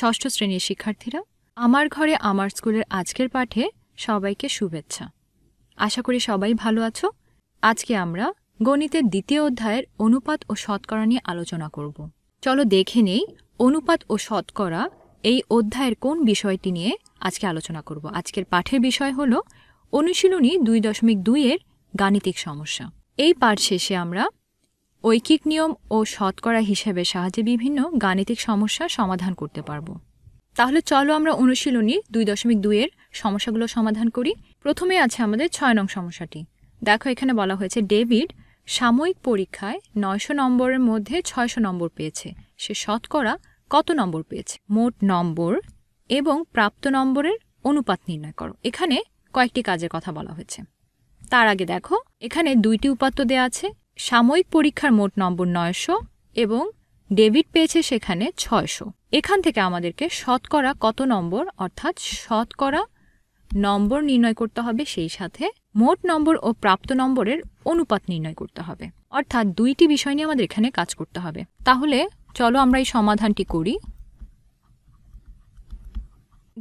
ষষ্ঠ শ্রেণীর শিক্ষার্থীরা আমার ঘরে আমার স্কুলের আজকের পাঠে সবাইকে শুভেচ্ছা আশা করি সবাই ভালো আছো আজকে আমরা গণিতের দ্বিতীয় অধ্যায়ের অনুপাত ও শতকরা নিয়ে আলোচনা করব চলো দেখে নেই অনুপাত ও শতকরা এই অধ্যায়ের কোন বিষয়টি নিয়ে আজকে আলোচনা করব আজকের পাঠের বিষয় হল অনুশীলনী দুই দশমিক দুইয়ের গাণিতিক সমস্যা এই পাঠ শেষে আমরা ঐকিক নিয়ম ও শতকরা হিসেবে সাহায্যে বিভিন্ন গাণিতিক সমস্যা সমাধান করতে পারব তাহলে চলো আমরা অনুশীলনী দুই দশমিক দুইয়ের সমস্যাগুলো সমাধান করি প্রথমে আছে আমাদের ছয় নং সমস্যাটি দেখো এখানে বলা হয়েছে ডেভিড সাময়িক পরীক্ষায় নয়শো নম্বরের মধ্যে ছয়শো নম্বর পেয়েছে সে শতকরা কত নম্বর পেয়েছে মোট নম্বর এবং প্রাপ্ত নম্বরের অনুপাত নির্ণয় করো এখানে কয়েকটি কাজের কথা বলা হয়েছে তার আগে দেখো এখানে দুইটি উপাত্ত দেয়া আছে সাময়িক পরীক্ষার মোট নম্বর নয়শো এবং ডেভিড পেয়েছে সেখানে ছয়শো এখান থেকে আমাদেরকে শতকরা কত নম্বর অর্থাৎ শতকরা নম্বর নির্ণয় করতে হবে সেই সাথে মোট নম্বর ও প্রাপ্ত নম্বরের অনুপাত নির্ণয় করতে হবে অর্থাৎ দুইটি বিষয় নিয়ে আমাদের এখানে কাজ করতে হবে তাহলে চলো আমরা এই সমাধানটি করি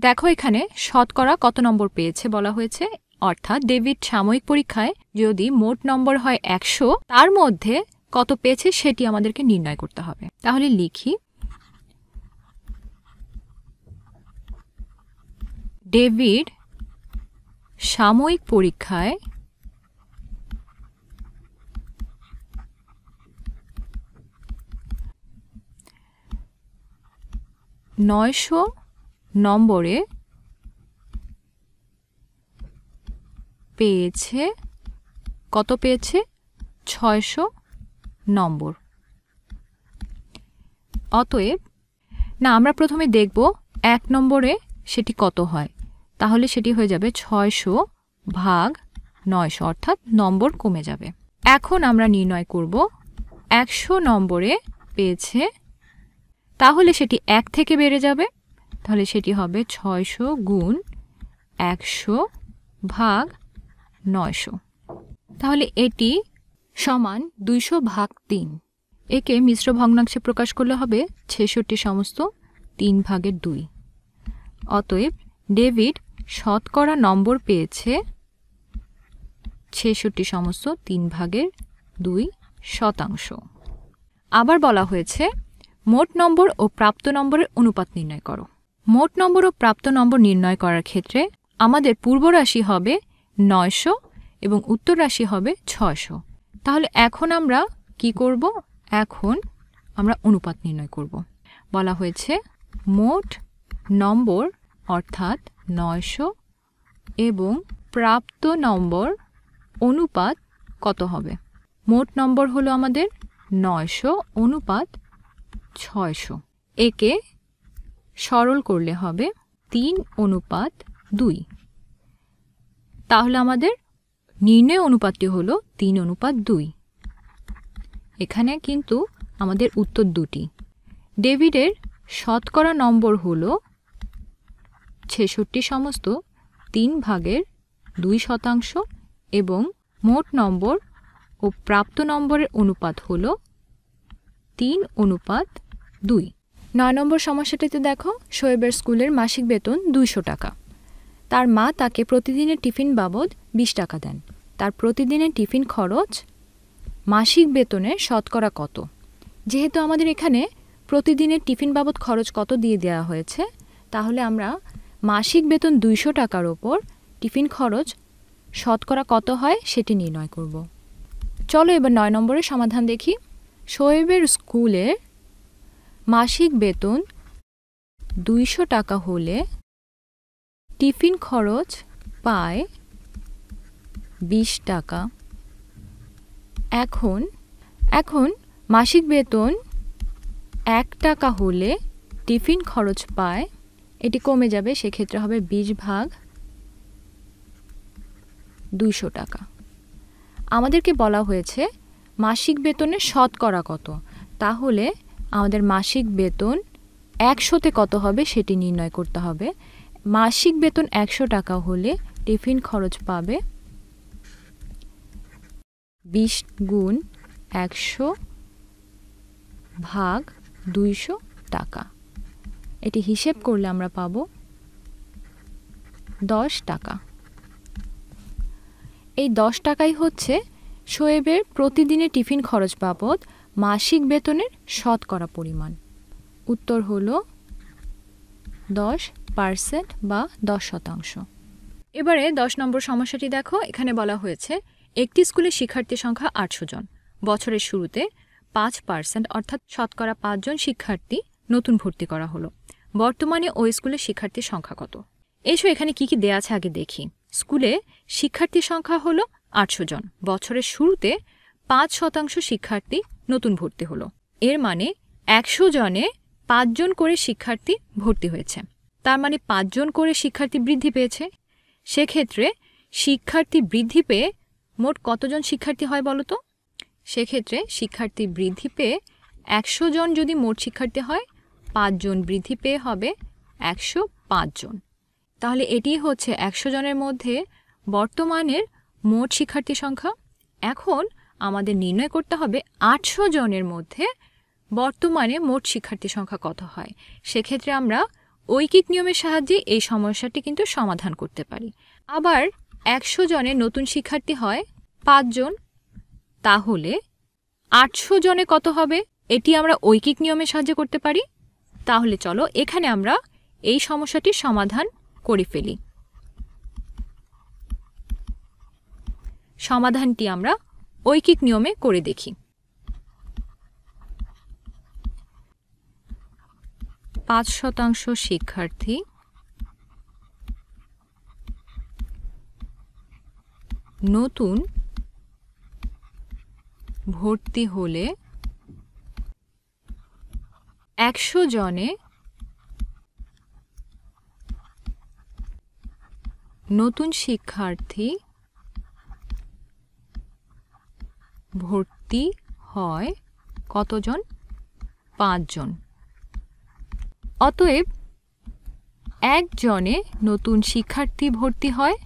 দেখো এখানে শতকরা কত নম্বর পেয়েছে বলা হয়েছে অর্থাৎ ডেভিড সাময়িক পরীক্ষায় যদি মোট নম্বর হয় একশো তার মধ্যে কত পেয়েছে সেটি আমাদেরকে নির্ণয় করতে হবে তাহলে লিখি ডেভিড সাময়িক পরীক্ষায় নয়শো নম্বরে পেয়েছে কত পেয়েছে ছয়শো নম্বর অতএব না আমরা প্রথমে দেখব এক নম্বরে সেটি কত হয় তাহলে সেটি হয়ে যাবে ছয়শো ভাগ নয়শো অর্থাৎ নম্বর কমে যাবে এখন আমরা নির্ণয় করব একশো নম্বরে পেয়েছে তাহলে সেটি এক থেকে বেড়ে যাবে তাহলে সেটি হবে ছয়শো গুণ একশো ভাগ নয়শো তাহলে এটি সমান দুইশো ভাগ তিন একে মিশ্র ভগ্নাংশে প্রকাশ করলে হবে ছেষট্টি সমস্ত তিন ভাগের দুই অতএব ডেভিড শতকরা নম্বর পেয়েছে ছেষট্টি সমস্ত তিন ভাগের দুই শতাংশ আবার বলা হয়েছে মোট নম্বর ও প্রাপ্ত নম্বরের অনুপাত নির্ণয় করো মোট নম্বর ও প্রাপ্ত নম্বর নির্ণয় করার ক্ষেত্রে আমাদের পূর্বরাশি হবে নয়শো এবং উত্তর রাশি হবে ছশো তাহলে এখন আমরা কি করব এখন আমরা অনুপাত নির্ণয় করব বলা হয়েছে মোট নম্বর অর্থাৎ নয়শো এবং প্রাপ্ত নম্বর অনুপাত কত হবে মোট নম্বর হলো আমাদের নয়শো অনুপাত ছয়শো একে সরল করলে হবে তিন অনুপাত দুই তাহলে আমাদের নির্ণয় অনুপাতটি হলো তিন অনুপাত দুই এখানে কিন্তু আমাদের উত্তর দুটি ডেভিডের শতকরা নম্বর হল ছেষট্টি সমস্ত তিন ভাগের দুই শতাংশ এবং মোট নম্বর ও প্রাপ্ত নম্বরের অনুপাত হল তিন অনুপাত দুই নয় নম্বর সমস্যাটিতে দেখো শোয়েবের স্কুলের মাসিক বেতন দুইশো টাকা তার মা তাকে প্রতিদিনের টিফিন বাবদ বিশ টাকা দেন তার প্রতিদিনের টিফিন খরচ মাসিক বেতনের শতকরা কত যেহেতু আমাদের এখানে প্রতিদিনের টিফিন বাবদ খরচ কত দিয়ে দেওয়া হয়েছে তাহলে আমরা মাসিক বেতন দুইশো টাকার ওপর টিফিন খরচ শতকরা কত হয় সেটি নির্ণয় করব চলো এবার নয় নম্বরের সমাধান দেখি শোয়েবের স্কুলের মাসিক বেতন দুইশো টাকা হলে টিফিন খরচ পায় বিশ টাকা এখন এখন মাসিক বেতন এক টাকা হলে টিফিন খরচ পায় এটি কমে যাবে সেক্ষেত্রে হবে বিশ ভাগ দুইশো টাকা আমাদেরকে বলা হয়েছে মাসিক বেতনের শতকরা কত তাহলে আমাদের মাসিক বেতন একশোতে কত হবে সেটি নির্ণয় করতে হবে মাসিক বেতন একশো টাকা হলে টিফিন খরচ পাবে বিশ গুণ একশো ভাগ দুইশো টাকা এটি হিসেব করলে আমরা পাব দশ টাকা এই দশ টাকাই হচ্ছে শোয়েবের প্রতিদিনে টিফিন খরচ বাবদ মাসিক বেতনের শতকরা পরিমাণ উত্তর হল দশ পার্সেন্ট বা দশ শতাংশ এবারে দশ নম্বর সমস্যাটি দেখো এখানে বলা হয়েছে একটি স্কুলে শিক্ষার্থী সংখ্যা আটশো জন বছরের শুরুতে পাঁচ পার্সেন্ট অর্থাৎ শতকরা পাঁচজন শিক্ষার্থী নতুন ভর্তি করা হলো বর্তমানে ওই স্কুলের শিক্ষার্থীর সংখ্যা কত এসো এখানে কি কি দেয়া আছে আগে দেখি স্কুলে শিক্ষার্থীর সংখ্যা হলো আটশো জন বছরের শুরুতে পাঁচ শতাংশ শিক্ষার্থী নতুন ভর্তি হলো এর মানে একশো জনে পাঁচজন করে শিক্ষার্থী ভর্তি হয়েছে তার মানে পাঁচজন করে শিক্ষার্থী বৃদ্ধি পেয়েছে সেক্ষেত্রে শিক্ষার্থী বৃদ্ধি পেয়ে মোট কতজন শিক্ষার্থী হয় বলতো সেক্ষেত্রে শিক্ষার্থী বৃদ্ধি পেয়ে একশো জন যদি মোট শিক্ষার্থী হয় পাঁচজন বৃদ্ধি পেয়ে হবে একশো পাঁচজন তাহলে এটি হচ্ছে একশো জনের মধ্যে বর্তমানের মোট শিক্ষার্থী সংখ্যা এখন আমাদের নির্ণয় করতে হবে আটশো জনের মধ্যে বর্তমানে মোট শিক্ষার্থী সংখ্যা কত হয় সেক্ষেত্রে আমরা ঐকিক নিয়মের সাহায্যে এই সমস্যাটি কিন্তু সমাধান করতে পারি আবার একশো জনে নতুন শিক্ষার্থী হয় পাঁচজন তাহলে আটশো জনে কত হবে এটি আমরা ঐকিক নিয়মের সাহায্যে করতে পারি তাহলে চলো এখানে আমরা এই সমস্যাটির সমাধান করে ফেলি সমাধানটি আমরা ঐকিক নিয়মে করে দেখি পাঁচ শতাংশ শিক্ষার্থী নতুন ভর্তি হলে একশো জনে নতুন শিক্ষার্থী ভর্তি হয় কতজন পাঁচজন অতএব একজনে নতুন শিক্ষার্থী ভর্তি হয়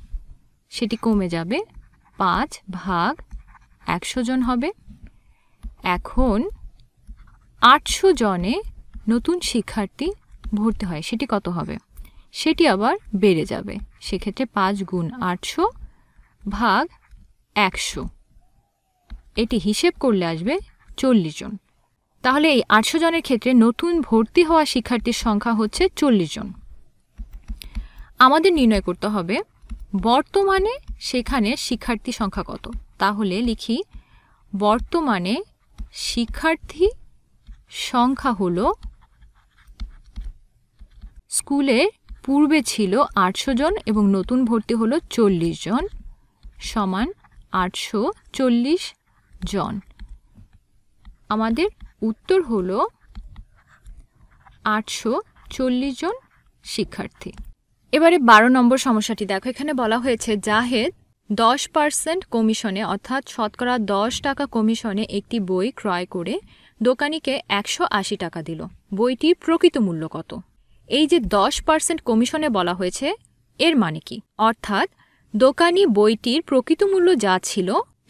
সেটি কমে যাবে পাঁচ ভাগ একশো জন হবে এখন আটশো জনে নতুন শিক্ষার্থী ভর্তি হয় সেটি কত হবে সেটি আবার বেড়ে যাবে সেক্ষেত্রে পাঁচ গুণ আটশো ভাগ একশো এটি হিসেব করলে আসবে চল্লিশ জন তাহলে এই আটশো জনের ক্ষেত্রে নতুন ভর্তি হওয়া শিক্ষার্থীর সংখ্যা হচ্ছে চল্লিশ জন আমাদের নির্ণয় করতে হবে বর্তমানে সেখানে শিক্ষার্থী সংখ্যা কত তাহলে লিখি বর্তমানে শিক্ষার্থী সংখ্যা হল স্কুলে পূর্বে ছিল আটশো জন এবং নতুন ভর্তি হলো চল্লিশ জন সমান আটশো চল্লিশ জন আমাদের উত্তর হল আটশো চল্লিশ জন শিক্ষার্থী এবারে বারো নম্বর সমস্যাটি দেখো এখানে বলা হয়েছে জাহেদ দশ পার্সেন্ট কমিশনে অর্থাৎ শতকরা দশ টাকা কমিশনে একটি বই ক্রয় করে দোকানিকে একশো আশি টাকা দিল বইটির প্রকৃত মূল্য কত এই যে দশ পার্সেন্ট কমিশনে বলা হয়েছে এর মানে কি অর্থাৎ দোকানি বইটির প্রকৃত মূল্য যা ছিল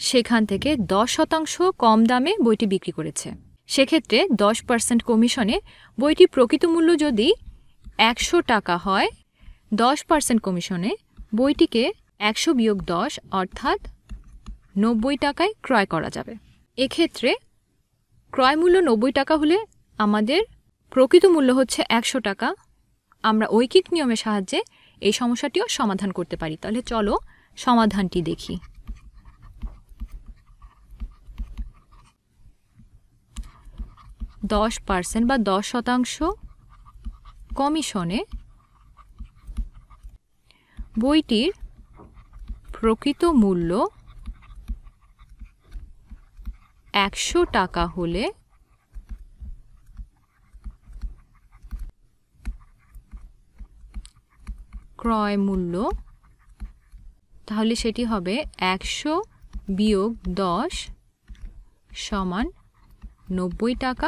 সেখান থেকে দশ শতাংশ কম দামে বইটি বিক্রি করেছে সেক্ষেত্রে দশ পার্সেন্ট কমিশনে বইটি প্রকৃত মূল্য যদি একশো টাকা হয় দশ পার্সেন্ট কমিশনে বইটিকে একশো বিয়োগ দশ অর্থাৎ নব্বই টাকায় ক্রয় করা যাবে এক্ষেত্রে ক্রয় মূল্য নব্বই টাকা হলে আমাদের প্রকৃত মূল্য হচ্ছে একশো টাকা আমরা ঐকিক নিয়মের সাহায্যে এই সমস্যাটিও সমাধান করতে পারি তাহলে চলো সমাধানটি দেখি দশ পার্সেন্ট বা দশ শতাংশ কমিশনে বইটির প্রকৃত মূল্য একশো টাকা হলে ক্রয় মূল্য তাহলে সেটি হবে একশো বিয়োগ দশ সমান নব্বই টাকা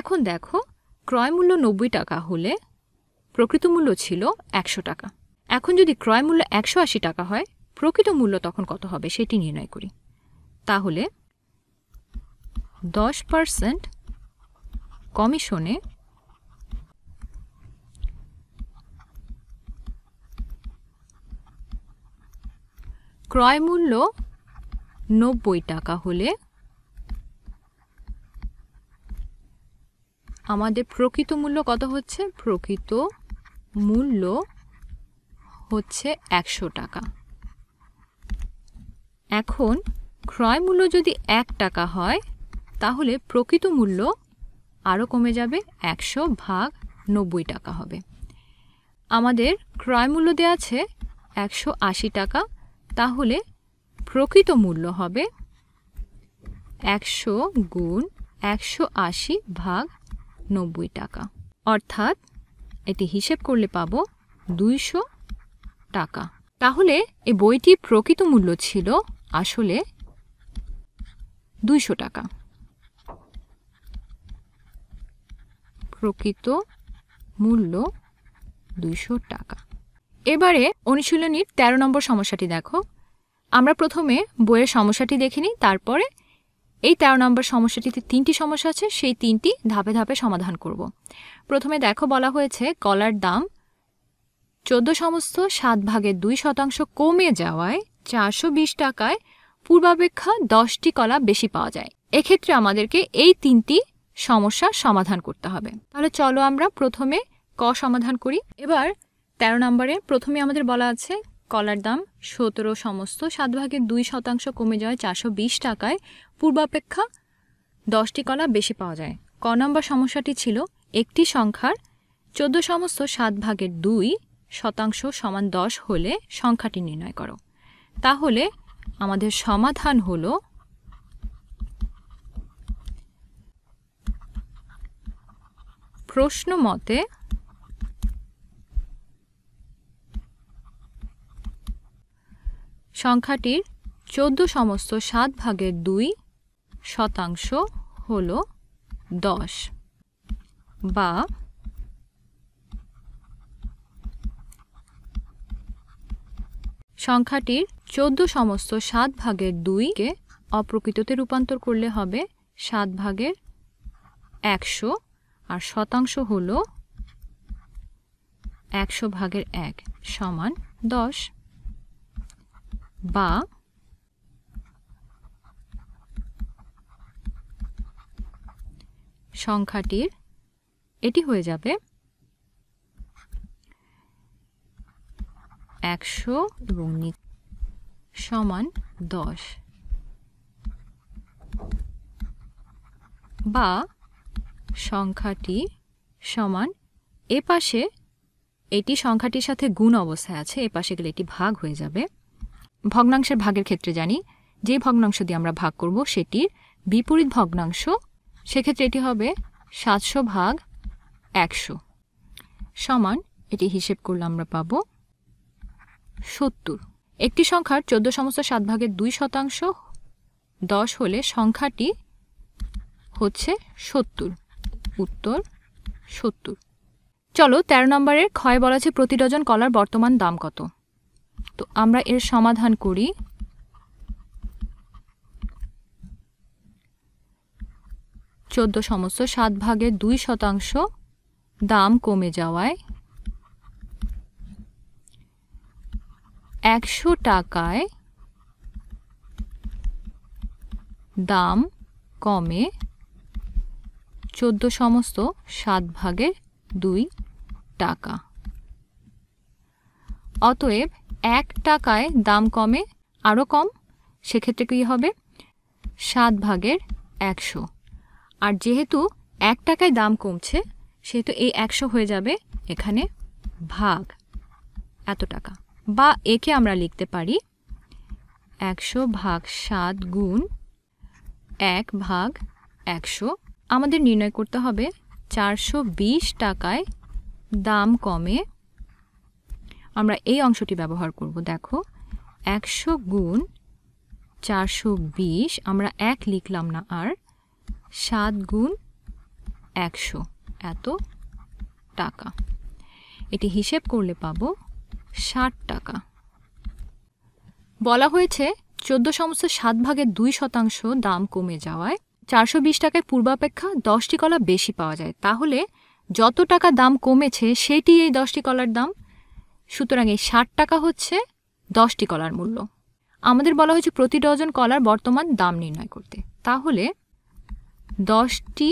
এখন দেখো ক্রয় মূল্য নব্বই টাকা হলে প্রকৃত মূল্য ছিল একশো টাকা এখন যদি ক্রয় মূল্য একশো আশি টাকা হয় প্রকৃত মূল্য তখন কত হবে সেটি নির্ণয় করি তাহলে দশ পার্সেন্ট কমিশনে ক্রয় মূল্য নব্বই টাকা হলে আমাদের প্রকৃত মূল্য কত হচ্ছে প্রকৃত মূল্য হচ্ছে একশো টাকা এখন ক্রয় মূল্য যদি এক টাকা হয় তাহলে প্রকৃত মূল্য আরও কমে যাবে একশো ভাগ নব্বই টাকা হবে আমাদের ক্রয় মূল্য দেওয়া আছে একশো আশি টাকা তাহলে প্রকৃত মূল্য হবে একশো গুণ একশো আশি ভাগ নব্বই টাকা অর্থাৎ এটি হিসেব করলে পাবো দুইশো টাকা তাহলে এই বইটি প্রকৃত মূল্য ছিল আসলে দুইশো টাকা প্রকৃত মূল্য দুইশো টাকা এবারে অনুশীলনীর ১৩ নম্বর সমস্যাটি দেখো আমরা প্রথমে বইয়ের সমস্যাটি দেখিনি তারপরে এই তেরো নম্বর সমস্যাটিতে তিনটি সমস্যা আছে সেই তিনটি ধাপে ধাপে সমাধান করব প্রথমে দেখো বলা হয়েছে কলার দাম চোদ্দ সমস্ত সাত ভাগের দুই শতাংশ কমে যাওয়ায় চারশো বিশ টাকায় পূর্বাপেক্ষা দশটি কলা বেশি পাওয়া যায় এক্ষেত্রে আমাদেরকে এই তিনটি সমস্যা সমাধান করতে হবে তাহলে চলো আমরা প্রথমে ক সমাধান করি এবার তেরো নম্বরে প্রথমে আমাদের বলা আছে কলার দাম সতেরো সমস্ত সাত ভাগে দুই শতাংশ কমে যায় চারশো বিশ টাকায় পূর্বাপেক্ষা দশটি কলা বেশি পাওয়া যায় ক নম্বর সমস্যাটি ছিল একটি সংখ্যার চোদ্দো সমস্ত সাত ভাগের দুই শতাংশ সমান দশ হলে সংখ্যাটি নির্ণয় করো তাহলে আমাদের সমাধান হলো প্রশ্ন মতে সংখ্যাটির চোদ্দ সমস্ত সাত ভাগের দুই শতাংশ হল দশ বা সংখ্যাটির চোদ্দ সমস্ত সাত ভাগের দুইকে অপ্রকৃততে রূপান্তর করলে হবে সাত ভাগের একশো আর শতাংশ হল একশো ভাগের এক সমান দশ বা সংখ্যাটির এটি হয়ে যাবে একশো এবং সমান দশ বা সংখ্যাটি সমান এ পাশে এটি সংখ্যাটির সাথে গুণ অবস্থায় আছে এ পাশে গেলে এটি ভাগ হয়ে যাবে ভগ্নাংশের ভাগের ক্ষেত্রে জানি যে ভগ্নাংশ দিয়ে আমরা ভাগ করব সেটির বিপরীত ভগ্নাংশ সেক্ষেত্রে এটি হবে সাতশো ভাগ একশো সমান এটি হিসেব করলে আমরা পাব সত্তর একটি সংখ্যার চোদ্দ সমস্ত সাত ভাগের দুই শতাংশ দশ হলে সংখ্যাটি হচ্ছে সত্তর উত্তর সত্তর চলো ১৩ নম্বরের ক্ষয় বলা আছে প্রতি ডজন কলার বর্তমান দাম কত তো আমরা এর সমাধান করি চোদ্দ সমস্ত সাত ভাগে দুই শতাংশ দাম কমে যাওয়ায় একশো টাকায় দাম কমে চোদ্দ সমস্ত সাত ভাগে দুই টাকা অতএব এক টাকায় দাম কমে আরও কম সেক্ষেত্রে কী হবে সাত ভাগের একশো আর যেহেতু এক টাকায় দাম কমছে সেহেতু এই একশো হয়ে যাবে এখানে ভাগ এত টাকা বা একে আমরা লিখতে পারি একশো ভাগ সাত গুণ এক ভাগ একশো আমাদের নির্ণয় করতে হবে চারশো টাকায় দাম কমে আমরা এই অংশটি ব্যবহার করব দেখো একশো গুণ চারশো বিশ আমরা এক লিখলাম না আর সাত গুণ একশো এত টাকা এটি হিসেব করলে পাব ষাট টাকা বলা হয়েছে চোদ্দ সমস্ত সাত ভাগের দুই শতাংশ দাম কমে যাওয়ায় চারশো বিশ টাকায় পূর্বাপেক্ষা দশটি কলা বেশি পাওয়া যায় তাহলে যত টাকা দাম কমেছে সেটি এই দশটি কলার দাম সুতরাং এই ষাট টাকা হচ্ছে দশটি কলার মূল্য আমাদের বলা হয়েছে প্রতি ডজন কলার বর্তমান দাম নির্ণয় করতে তাহলে দশটি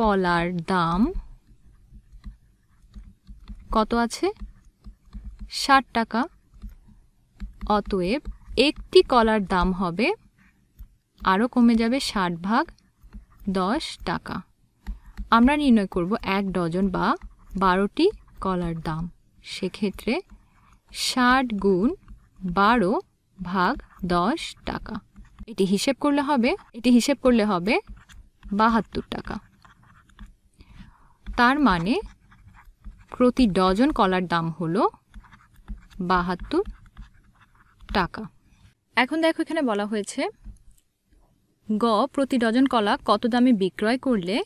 কলার দাম কত আছে ষাট টাকা অতএব একটি কলার দাম হবে আরও কমে যাবে ষাট ভাগ দশ টাকা আমরা নির্ণয় করব এক ডজন বা বারোটি কলার দাম সেক্ষেত্রে ষাট গুণ বারো ভাগ দশ টাকা এটি হিসেব করলে হবে এটি হিসেব করলে হবে বাহাত্তর টাকা তার মানে প্রতি ডজন কলার দাম হল বাহাত্তর টাকা এখন দেখো এখানে বলা হয়েছে গ প্রতি ডজন কলা কত দামে বিক্রয় করলে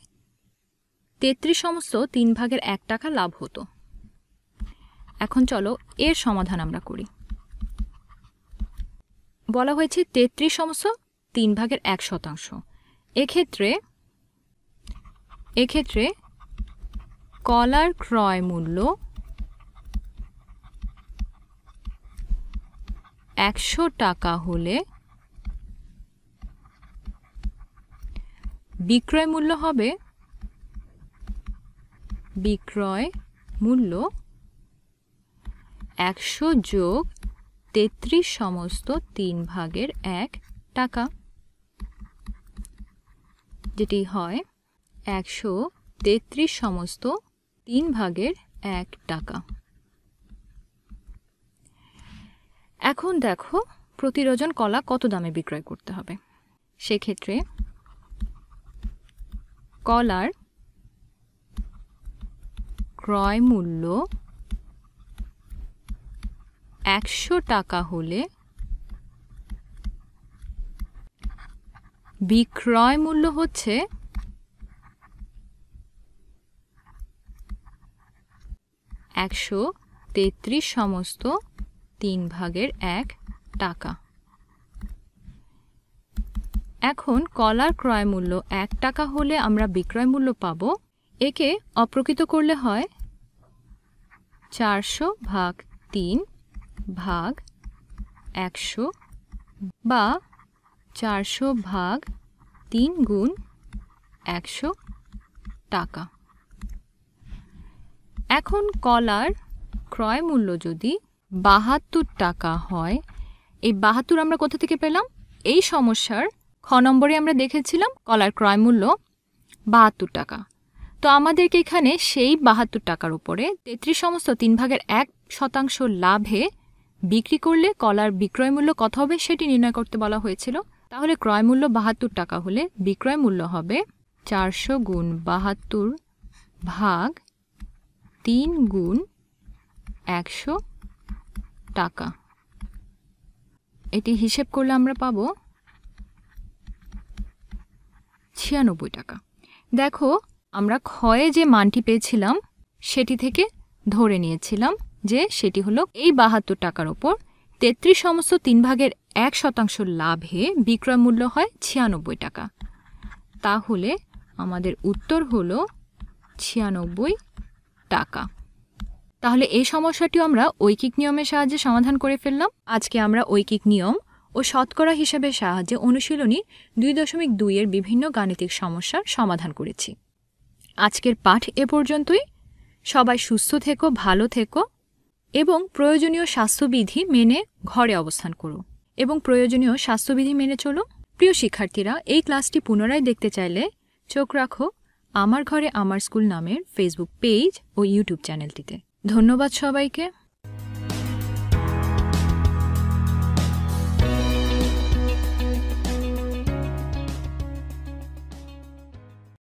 তেত্রিশ সমস্ত তিন ভাগের এক টাকা লাভ হতো এখন চলো এর সমাধান আমরা করি বলা হয়েছে তেত্রিশ সমস্ত তিন ভাগের এক শতাংশ এক্ষেত্রে এক্ষেত্রে কলার ক্রয় মূল্য একশো টাকা হলে বিক্রয় মূল্য হবে বিক্রয় মূল্য একশো যোগ তেত্রিশ সমস্ত তিন ভাগের এক টাকা যেটি হয় একশো তেত্রিশ সমস্ত তিন ভাগের এক টাকা এখন দেখো প্রতি কলা কত দামে বিক্রয় করতে হবে সেক্ষেত্রে কলার ক্রয় মূল্য একশো টাকা হলে বিক্রয় মূল্য হচ্ছে একশো তেত্রিশ সমস্ত তিন ভাগের এক টাকা এখন কলার ক্রয় মূল্য এক টাকা হলে আমরা বিক্রয় মূল্য পাব একে অপ্রকৃত করলে হয় চারশো ভাগ তিন ভাগ একশো বা চারশো ভাগ তিন গুণ একশো টাকা এখন কলার ক্রয় মূল্য যদি বাহাত্তর টাকা হয় এই বাহাত্তর আমরা কোথা থেকে পেলাম এই সমস্যার খ নম্বরে আমরা দেখেছিলাম কলার ক্রয় মূল্য বাহাত্তর টাকা তো আমাদেরকে এখানে সেই বাহাত্তর টাকার উপরে তেত্রিশ সমস্ত তিন ভাগের এক শতাংশ লাভে বিক্রি করলে কলার বিক্রয়মূল্য কত হবে সেটি নির্ণয় করতে বলা হয়েছিল তাহলে ক্রয়মূল্য বাহাত্তর টাকা হলে বিক্রয় মূল্য হবে চারশো গুণ বাহাত্তর ভাগ তিন গুণ একশো টাকা এটি হিসেব করলে আমরা পাব ছিয়ানব্বই টাকা দেখো আমরা ক্ষয়ে যে মানটি পেয়েছিলাম সেটি থেকে ধরে নিয়েছিলাম যে সেটি হলো এই বাহাত্তর টাকার ওপর তেত্রিশ সমস্ত তিন ভাগের এক শতাংশ লাভে বিক্রয় মূল্য হয় ছিয়ানব্বই টাকা তাহলে আমাদের উত্তর হলো ছিয়ানব্বই টাকা তাহলে এই সমস্যাটিও আমরা ঐকিক নিয়মের সাহায্যে সমাধান করে ফেললাম আজকে আমরা ঐকিক নিয়ম ও শতকরা হিসাবে সাহায্যে অনুশীলনী দুই দশমিক দুইয়ের বিভিন্ন গাণিতিক সমস্যার সমাধান করেছি আজকের পাঠ এ পর্যন্তই সবাই সুস্থ থেকো ভালো থেকো এবং প্রয়োজনীয় স্বাস্থ্যবিধি মেনে ঘরে অবস্থান করো এবং প্রয়োজনীয় স্বাস্থ্যবিধি মেনে চলো প্রিয় শিক্ষার্থীরা এই ক্লাসটি পুনরায় দেখতে চাইলে চোখ রাখো আমার ঘরে আমার স্কুল নামের ফেসবুক পেজ ও ইউটিউব চ্যানেলটিতে ধন্যবাদ সবাইকে